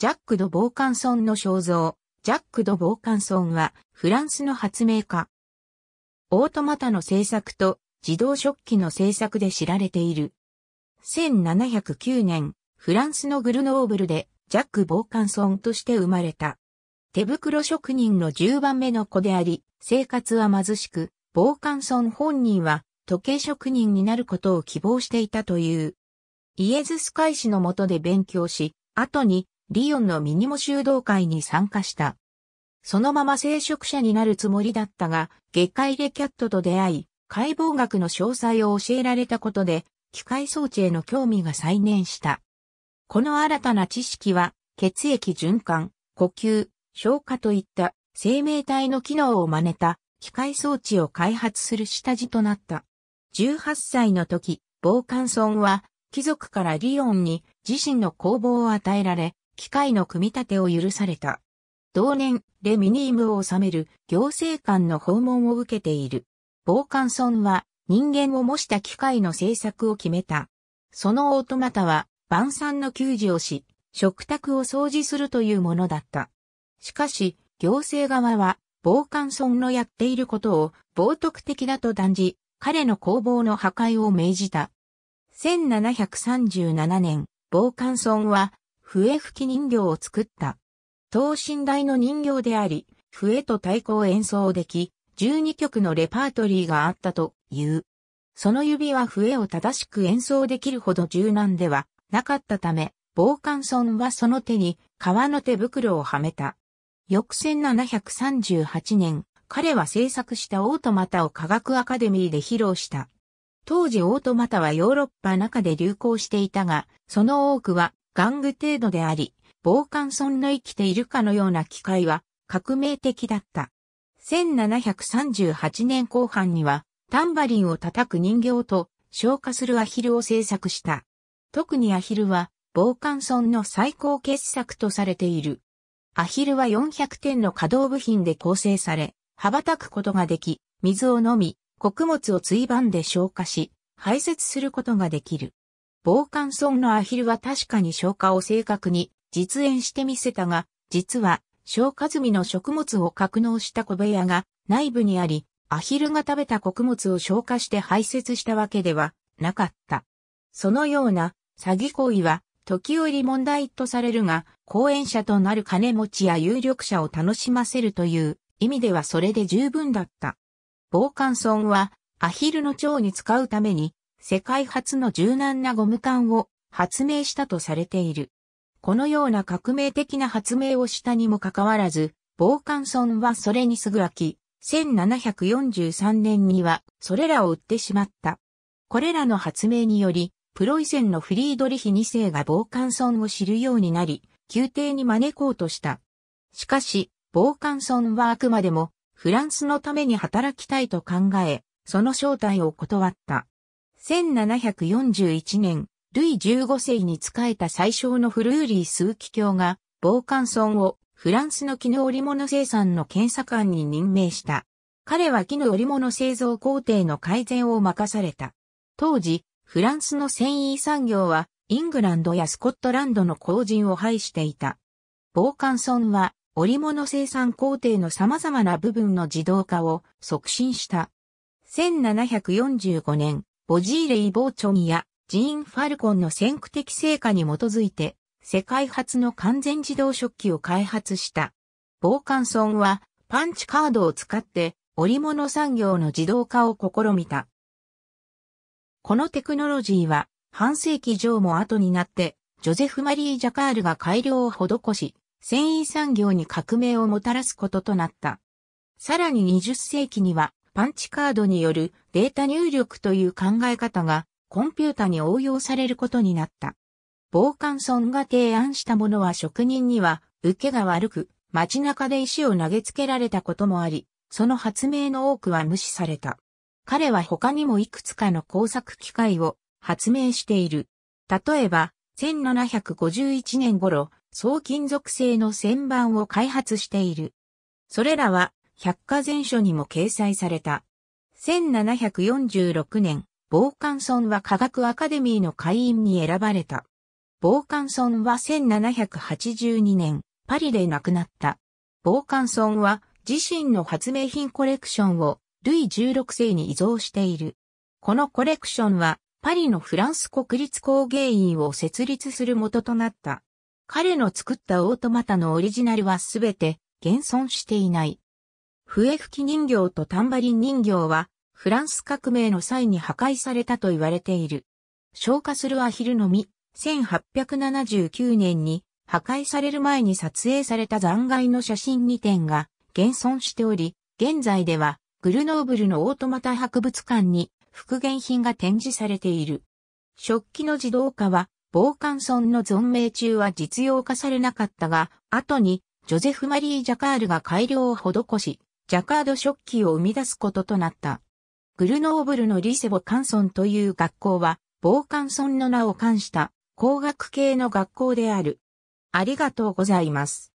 ジャック・ド・ボーカンソンの肖像。ジャック・ド・ボーカンソンはフランスの発明家。オートマタの製作と自動食器の製作で知られている。1709年、フランスのグルノーブルでジャック・ボーカンソンとして生まれた。手袋職人の10番目の子であり、生活は貧しく、ボーカンソン本人は時計職人になることを希望していたという。イエズス会士のもとで勉強し、後にリヨンのミニモ修道会に参加した。そのまま聖職者になるつもりだったが、下界でキャットと出会い、解剖学の詳細を教えられたことで、機械装置への興味が再燃した。この新たな知識は、血液循環、呼吸、消化といった生命体の機能を真似た機械装置を開発する下地となった。18歳の時、ボーカンソンは貴族からリオンに自身の工房を与えられ、機械の組み立てを許された。同年、レミニームを治める行政官の訪問を受けている。防寒村は人間を模した機械の制作を決めた。そのオートマタは晩餐の給仕をし、食卓を掃除するというものだった。しかし、行政側は、防寒村のやっていることを冒涜的だと断じ、彼の工房の破壊を命じた。1737年、ボー村は笛吹き人形を作った。等身大の人形であり、笛と太鼓を演奏でき、12曲のレパートリーがあったという。その指は笛を正しく演奏できるほど柔軟ではなかったため、防寒村はその手に革の手袋をはめた。翌1738年、彼は制作したオートマタを科学アカデミーで披露した。当時オートマタはヨーロッパ中で流行していたが、その多くは玩具程度であり、防寒村の生きているかのような機械は革命的だった。1738年後半には、タンバリンを叩く人形と消化するアヒルを制作した。特にアヒルは、防寒村の最高傑作とされている。アヒルは400点の稼働部品で構成され、羽ばたくことができ、水を飲み、穀物をついばんで消化し、排泄することができる。防寒村のアヒルは確かに消化を正確に実演してみせたが、実は消化済みの食物を格納した小部屋が内部にあり、アヒルが食べた穀物を消化して排泄したわけではなかった。そのような詐欺行為は時折問題とされるが、講演者となる金持ちや有力者を楽しませるという意味ではそれで十分だった。防寒村はアヒルの腸に使うために世界初の柔軟なゴム管を発明したとされている。このような革命的な発明をしたにもかかわらず、ボーカンソンはそれにすぐ飽き、1743年にはそれらを売ってしまった。これらの発明により、プロイセンのフリードリヒ2世がボーカンソンを知るようになり、宮廷に招こうとした。しかし、ボーカンソンはあくまでもフランスのために働きたいと考え、その正体を断った。1741年、ルイ15世に仕えた最小のフルーリー数機卿が、防寒村をフランスの絹織物生産の検査官に任命した。彼は絹織物製造工程の改善を任された。当時、フランスの繊維産業は、イングランドやスコットランドの工人を排していた。防寒村は、織物生産工程の様々な部分の自動化を促進した。1745年、ボジーレイ・ボーチョンやジーン・ファルコンの先駆的成果に基づいて、世界初の完全自動食器を開発した。ボーカンソンは、パンチカードを使って、織物産業の自動化を試みた。このテクノロジーは、半世紀上も後になって、ジョゼフ・マリー・ジャカールが改良を施し、繊維産業に革命をもたらすこととなった。さらに20世紀には、パンチカードによるデータ入力という考え方がコンピュータに応用されることになった。防寒村が提案したものは職人には受けが悪く街中で石を投げつけられたこともあり、その発明の多くは無視された。彼は他にもいくつかの工作機械を発明している。例えば、1751年頃、総金属製の旋盤を開発している。それらは百科全書にも掲載された。1746年、ボーカンソンは科学アカデミーの会員に選ばれた。ボーカンソンは1782年、パリで亡くなった。ボーカンソンは自身の発明品コレクションをルイ16世に依存している。このコレクションはパリのフランス国立工芸院を設立する元となった。彼の作ったオートマタのオリジナルはすべて現存していない。笛吹き人形とタンバリン人形は、フランス革命の際に破壊されたと言われている。消化するアヒルの実、1879年に破壊される前に撮影された残骸の写真2点が現存しており、現在ではグルノーブルのオートマタ博物館に復元品が展示されている。食器の自動化は、防寒村の存命中は実用化されなかったが、後にジョゼフ・マリー・ジャカールが改良を施し、ジャカード食器を生み出すこととなった。グルノーブルのリセボ・カンソンという学校は、ボ寒カンソンの名を冠した工学系の学校である。ありがとうございます。